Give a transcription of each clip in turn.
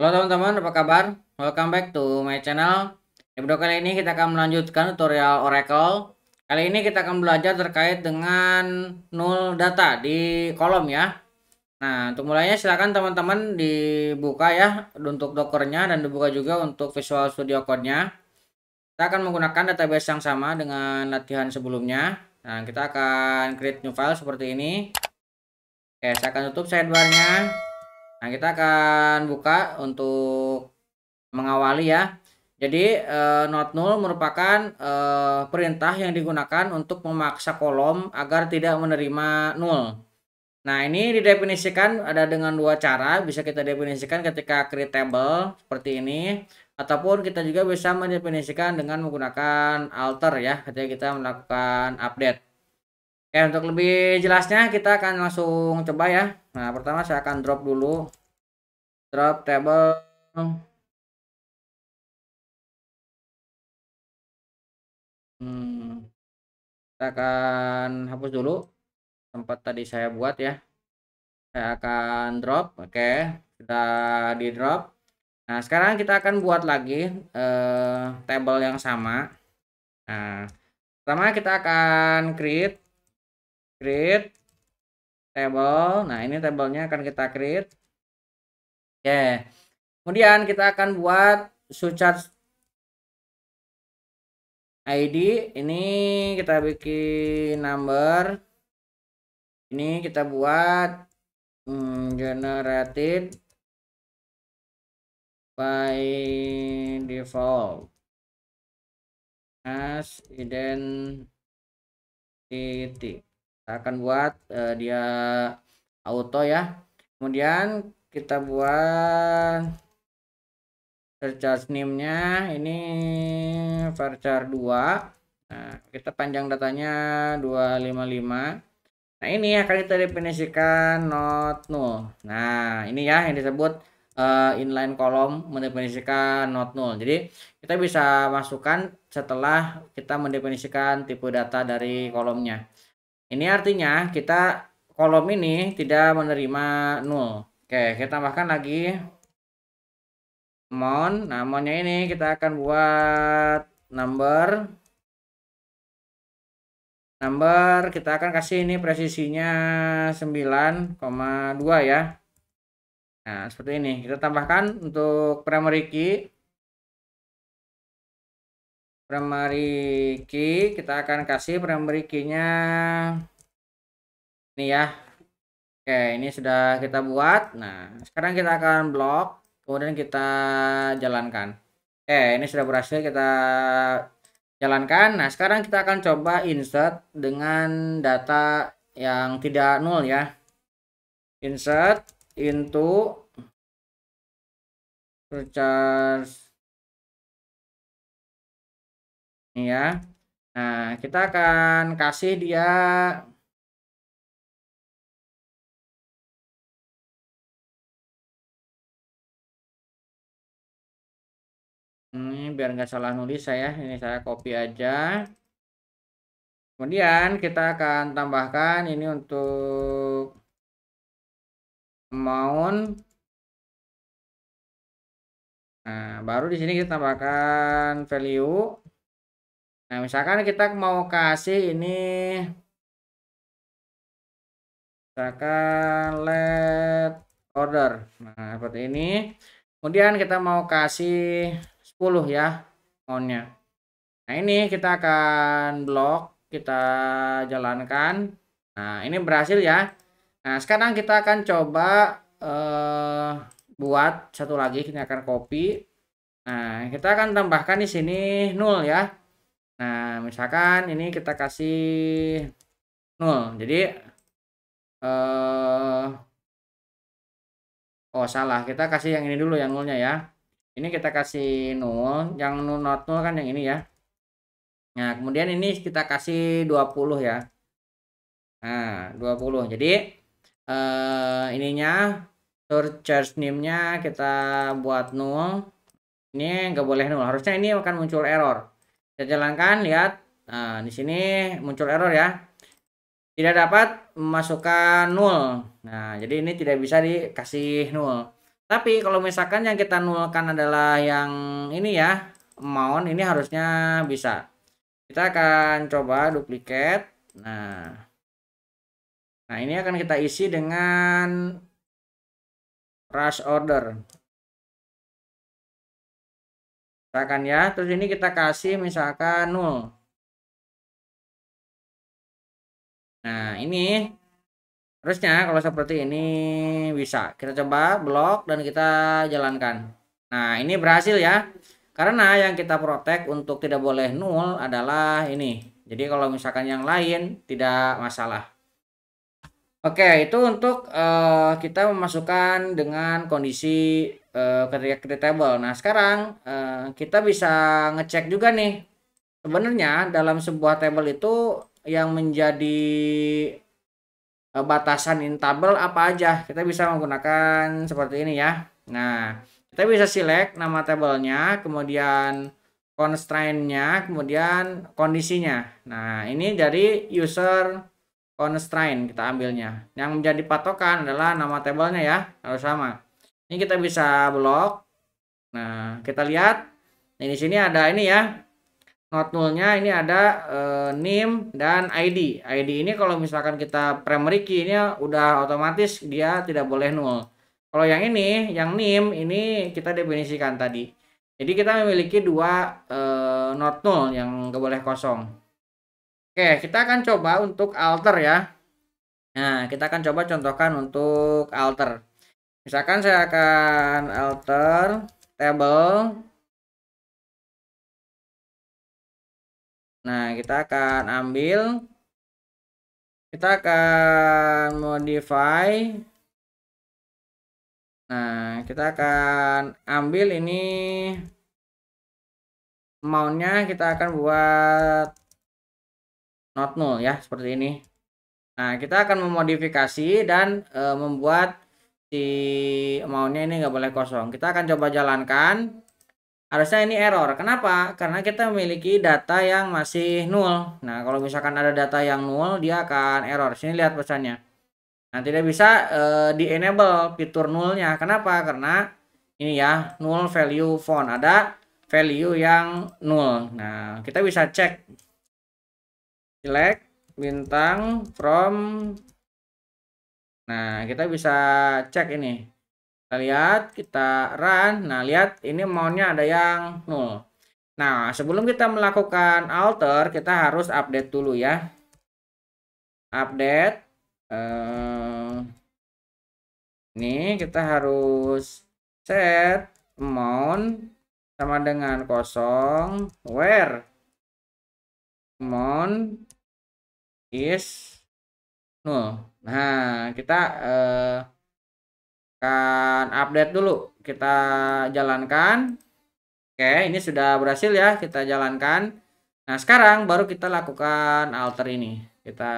Halo teman-teman, apa kabar? Welcome back to my channel. Di video kali ini kita akan melanjutkan tutorial Oracle. Kali ini kita akan belajar terkait dengan null data di kolom ya. Nah, untuk mulainya silakan teman-teman dibuka ya untuk dokernya dan dibuka juga untuk Visual Studio Code-nya. Kita akan menggunakan database yang sama dengan latihan sebelumnya. Nah, kita akan create new file seperti ini. Oke, saya akan tutup sidebarnya. Nah, kita akan buka untuk mengawali ya. Jadi, e, not null merupakan e, perintah yang digunakan untuk memaksa kolom agar tidak menerima null. Nah, ini didefinisikan ada dengan dua cara. Bisa kita definisikan ketika create table seperti ini. Ataupun kita juga bisa mendefinisikan dengan menggunakan alter ya ketika kita melakukan update. Oke, untuk lebih jelasnya kita akan langsung coba ya Nah, pertama saya akan drop dulu. Drop table. Hmm. Saya akan hapus dulu tempat tadi saya buat ya. Saya akan drop. Oke, kita di drop. Nah, sekarang kita akan buat lagi eh, table yang sama. Nah, pertama kita akan create create table. Nah, ini tablenya akan kita create. Oke. Kemudian kita akan buat suchart ID. Ini kita bikin number. Ini kita buat hmm, generated by default as identity kita akan buat uh, dia auto ya kemudian kita buat search name-nya ini varchar 2 nah kita panjang datanya 255 nah ini akan kita definisikan not null nah ini ya yang disebut uh, inline kolom mendefinisikan not null jadi kita bisa masukkan setelah kita mendefinisikan tipe data dari kolomnya ini artinya kita kolom ini tidak menerima nol. Oke, kita tambahkan lagi mon. Nah, monnya ini kita akan buat number. Number kita akan kasih ini presisinya 9,2 ya. Nah, seperti ini. Kita tambahkan untuk primary key primary key kita akan kasih primary key-nya ini ya oke ini sudah kita buat nah sekarang kita akan blok kemudian kita jalankan oke ini sudah berhasil kita jalankan nah sekarang kita akan coba insert dengan data yang tidak nol ya insert into recharge. ya nah kita akan kasih dia ini biar nggak salah nulis saya ini saya copy aja kemudian kita akan tambahkan ini untuk amount Nah, baru di sini kita tambahkan value Nah, misalkan kita mau kasih ini misalkan let order. Nah, seperti ini. Kemudian kita mau kasih 10 ya onnya. Nah, ini kita akan blok, kita jalankan. Nah, ini berhasil ya. Nah, sekarang kita akan coba eh, buat satu lagi. Kita akan copy. Nah, kita akan tambahkan di sini nol ya. Nah, misalkan ini kita kasih nol Jadi eh Oh, salah. Kita kasih yang ini dulu yang nolnya ya. Ini kita kasih nol yang nol not nol kan yang ini ya. Nah, kemudian ini kita kasih 20 ya. Nah, 20. Jadi eh ininya search name-nya kita buat nol. Ini nggak boleh nol. Harusnya ini akan muncul error kita jalankan, lihat. Nah, di sini muncul error ya. Tidak dapat memasukkan nol. Nah, jadi ini tidak bisa dikasih nol. Tapi kalau misalkan yang kita nulkan adalah yang ini ya, mount ini harusnya bisa. Kita akan coba duplikat. Nah. Nah, ini akan kita isi dengan rush order misalkan ya terus ini kita kasih misalkan 0 nah ini terusnya kalau seperti ini bisa kita coba blok dan kita jalankan nah ini berhasil ya karena yang kita protek untuk tidak boleh nol adalah ini jadi kalau misalkan yang lain tidak masalah Oke, itu untuk uh, kita memasukkan dengan kondisi eh, kriteria uh, table. Nah, sekarang uh, kita bisa ngecek juga nih. Sebenarnya dalam sebuah table itu yang menjadi uh, batasan in table apa aja. Kita bisa menggunakan seperti ini ya. Nah, kita bisa select nama tablenya, kemudian constraint-nya, kemudian kondisinya. Nah, ini dari user constraint kita ambilnya. Yang menjadi patokan adalah nama tabelnya ya, harus sama. Ini kita bisa blok. Nah, kita lihat. Nah, di sini ada ini ya. Not nullnya ini ada nim eh, name dan ID. ID ini kalau misalkan kita primary key ini udah otomatis dia tidak boleh null. Kalau yang ini, yang nim ini kita definisikan tadi. Jadi kita memiliki dua e, eh, not null yang boleh kosong. Oke, kita akan coba untuk alter ya. Nah, kita akan coba contohkan untuk alter. Misalkan saya akan alter table. Nah, kita akan ambil kita akan modify nah kita akan ambil ini mountnya kita akan buat not null ya seperti ini nah kita akan memodifikasi dan e, membuat si maunya ini nggak boleh kosong kita akan coba jalankan harusnya ini error kenapa karena kita memiliki data yang masih null nah kalau misalkan ada data yang null dia akan error sini lihat pesannya nah tidak bisa e, eh, di enable fitur nullnya kenapa karena ini ya null value font ada value yang null nah kita bisa cek select bintang from nah kita bisa cek ini kita lihat kita run nah lihat ini mountnya ada yang nol nah sebelum kita melakukan alter kita harus update dulu ya update uh, ini kita harus set mount sama dengan kosong where mount is null. Nah, kita eh, akan update dulu. Kita jalankan. Oke, ini sudah berhasil ya kita jalankan. Nah, sekarang baru kita lakukan alter ini. Kita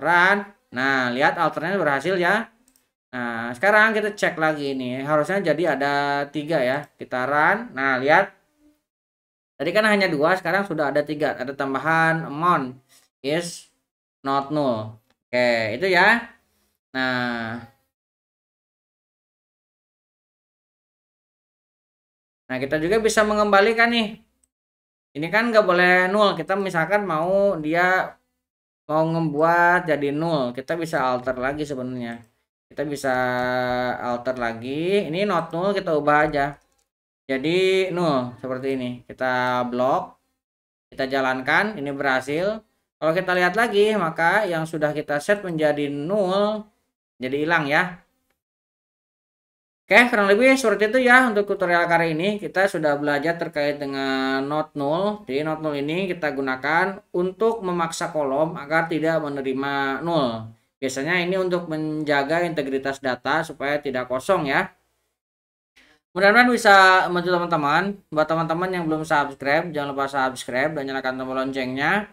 run. Nah, lihat alternya berhasil ya. Nah, sekarang kita cek lagi ini. Harusnya jadi ada tiga ya. Kita run. Nah, lihat. Tadi kan hanya dua, sekarang sudah ada tiga. Ada tambahan amount is not null oke itu ya nah nah kita juga bisa mengembalikan nih ini kan nggak boleh null. kita misalkan mau dia mau membuat jadi null, kita bisa alter lagi sebenarnya kita bisa alter lagi ini not null kita ubah aja jadi null seperti ini kita blok kita jalankan ini berhasil kalau kita lihat lagi, maka yang sudah kita set menjadi nol jadi hilang ya. Oke, kurang lebih seperti itu ya untuk tutorial kali ini. Kita sudah belajar terkait dengan not null. Jadi not null ini kita gunakan untuk memaksa kolom agar tidak menerima null. Biasanya ini untuk menjaga integritas data supaya tidak kosong ya. Mudah-mudahan bisa membantu teman-teman. Buat teman-teman yang belum subscribe, jangan lupa subscribe dan nyalakan tombol loncengnya